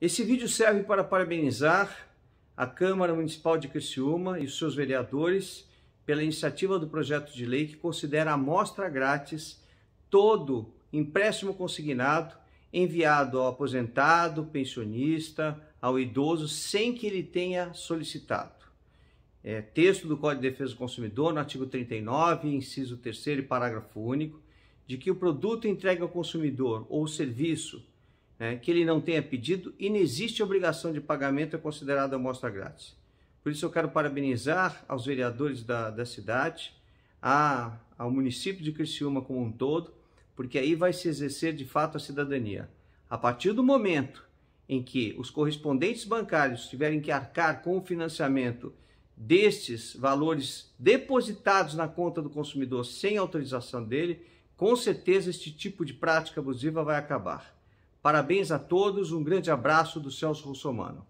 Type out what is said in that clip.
Esse vídeo serve para parabenizar a Câmara Municipal de Criciúma e seus vereadores pela iniciativa do projeto de lei que considera amostra grátis todo empréstimo consignado enviado ao aposentado, pensionista, ao idoso, sem que ele tenha solicitado. É, texto do Código de Defesa do Consumidor, no artigo 39, inciso 3 parágrafo único, de que o produto entregue ao consumidor ou serviço é, que ele não tenha pedido e não existe obrigação de pagamento, é considerada amostra grátis. Por isso eu quero parabenizar aos vereadores da, da cidade, a, ao município de Criciúma como um todo, porque aí vai se exercer de fato a cidadania. A partir do momento em que os correspondentes bancários tiverem que arcar com o financiamento destes valores depositados na conta do consumidor sem autorização dele, com certeza este tipo de prática abusiva vai acabar. Parabéns a todos, um grande abraço do Celso Russomano.